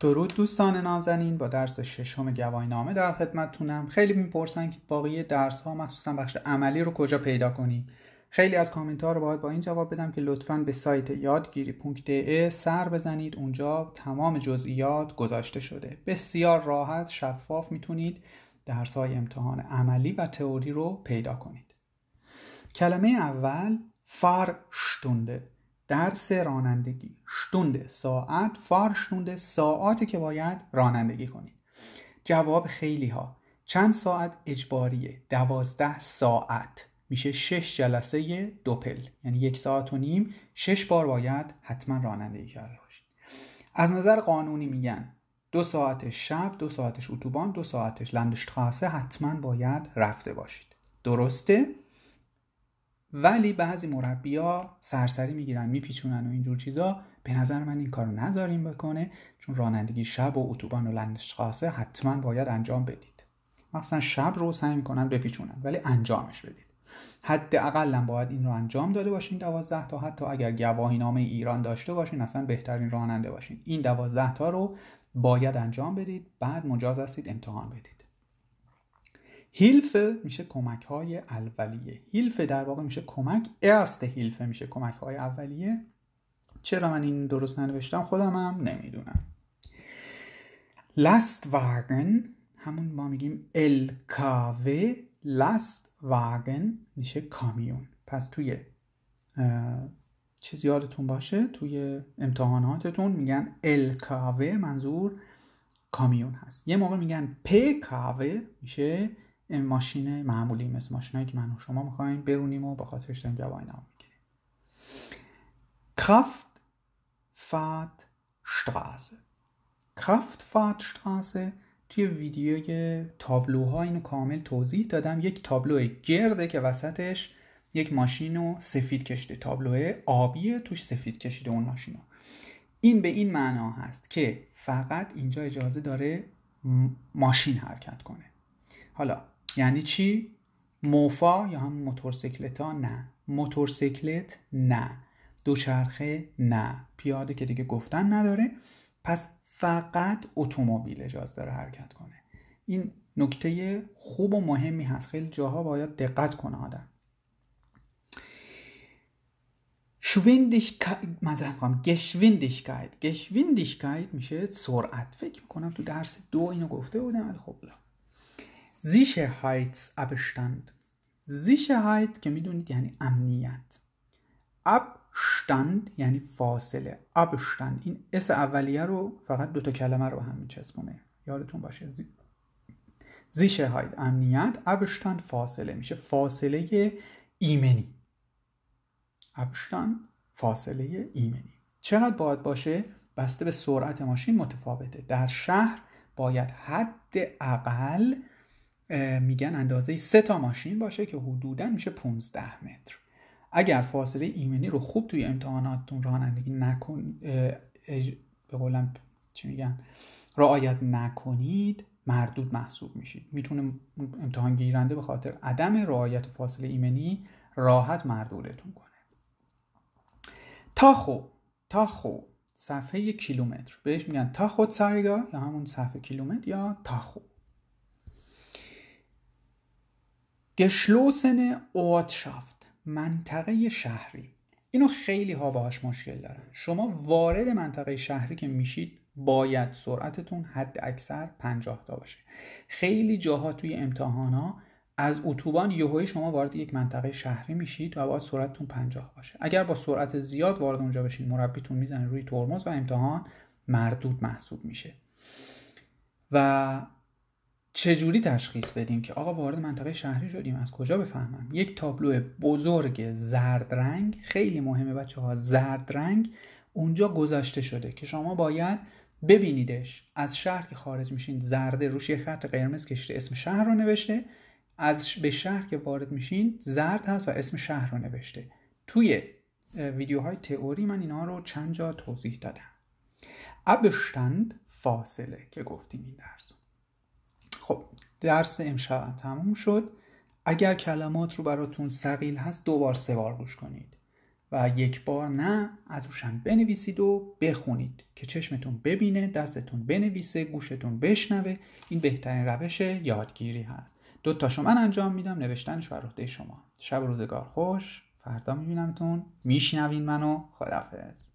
درود دوستان نازنین با درس ششم گواهی نامه در خدمتتونم خیلی میپرسن که باقی درس ها مخصوصا بخش عملی رو کجا پیدا کنیم خیلی از کامنت ها رو باید با این جواب بدم که لطفا به سایت یادگیری.de سر بزنید اونجا تمام جزئیات گذاشته شده بسیار راحت شفاف میتونید درس های امتحان عملی و تئوری رو پیدا کنید کلمه اول فرشتونده درس رانندگی شتونده ساعت شتونده ساعتی که باید رانندگی کنید جواب خیلی ها چند ساعت اجباریه دوازده ساعت میشه شش جلسه دوپل یعنی یک ساعت و نیم شش بار باید حتما رانندگی کرده باشید از نظر قانونی میگن دو ساعت شب دو ساعتش اتوبان دو ساعتش لندشتراسه حتما باید رفته باشید درسته ولی بعضی مربیا سرسری میگیرن میپیچونن و اینجور چیزا به نظر من این کارو نذاریم بکنه چون رانندگی شب و اتوبان و خاصه حتما باید انجام بدید مثلا شب رو سعی میکنن بپیچونن ولی انجامش بدید حد اقلا باید این رو انجام داده باشین دوازده تا حتی اگر گواهی نامه ایران داشته باشین اصلا بهترین راننده باشین این دوازده تا رو باید انجام بدید بعد مجاز هستید امتحان بدید هیلفه میشه کمک های اولیه هیلفه در واقع میشه کمک ارست هیلفه میشه کمک های اولیه چرا من این درست ننوشتم خودم هم نمیدونم لست واگن همون ما میگیم الکاوه لست واگن میشه کامیون پس توی چیزی یادتون باشه توی امتحاناتتون میگن الکاوه منظور کامیون هست یه موقع میگن کاوه میشه این ماشین معمولی مثل ماشین که من و شما میخوایم برونیم و به خاطرش داریم جواهی نام کرافت فات شتراسه کرافت فات توی ویدیوی تابلوها اینو کامل توضیح دادم یک تابلو گرده که وسطش یک ماشین رو سفید کشیده تابلو آبیه توش سفید کشیده اون ماشین این به این معنا هست که فقط اینجا اجازه داره ماشین حرکت کنه حالا یعنی چی موفا یا هم موتورسیکلت ها نه موتورسیکلت نه دوچرخه نه پیاده که دیگه گفتن نداره پس فقط اتومبیل اجازه داره حرکت کنه این نکته خوب و مهمی هست خیلی جاها باید دقت کنه آدم گشویندیشکایت گشویندیشکایت میشه سرعت فکر میکنم تو درس دو اینو گفته بودم خب Sicherheitsabstand Sicherheit که میدونید یعنی امنیت ابشتند یعنی فاصله ابشتند این اس اولیه رو فقط دوتا کلمه رو هم میچسبونه یادتون باشه زی... های امنیت ابشتند فاصله میشه فاصله ایمنی ابستند فاصله ایمنی چقدر باید باشه بسته به سرعت ماشین متفاوته در شهر باید حد اقل میگن اندازه سه تا ماشین باشه که حدودا میشه 15 متر اگر فاصله ایمنی رو خوب توی امتحاناتتون رانندگی نکن به قولم چی میگن رعایت نکنید مردود محسوب میشید میتونه امتحان گیرنده به خاطر عدم رعایت فاصله ایمنی راحت مردودتون کنه تا خو تا خو صفحه کیلومتر بهش میگن تا خود سایگا یا همون صفحه کیلومتر یا تا geschlossene Ortschaft منطقه شهری اینو خیلی ها باهاش مشکل دارن شما وارد منطقه شهری که میشید باید سرعتتون حد اکثر 50 تا باشه خیلی جاها توی امتحان ها از اتوبان یهوی شما وارد یک منطقه شهری میشید و باید سرعتتون 50 باشه اگر با سرعت زیاد وارد اونجا بشین مربیتون میزنه روی ترمز و امتحان مردود محسوب میشه و چجوری تشخیص بدیم که آقا وارد منطقه شهری شدیم از کجا بفهمم یک تابلو بزرگ زرد رنگ خیلی مهمه بچه ها زرد رنگ اونجا گذاشته شده که شما باید ببینیدش از شهر که خارج میشین زرده روش یه خط قرمز کشیده اسم شهر رو نوشته از به شهر که وارد میشین زرد هست و اسم شهر رو نوشته توی ویدیوهای تئوری من اینا رو چند جا توضیح دادم ابشتند فاصله که گفتیم این خب درس امشب تموم شد اگر کلمات رو براتون سقیل هست دو بار سه بار گوش کنید و یک بار نه از روشن بنویسید و بخونید که چشمتون ببینه دستتون بنویسه گوشتون بشنوه این بهترین روش یادگیری هست دو شما من انجام میدم نوشتنش بر عهده شما شب روزگار خوش فردا میبینمتون میشنوین منو خدافظ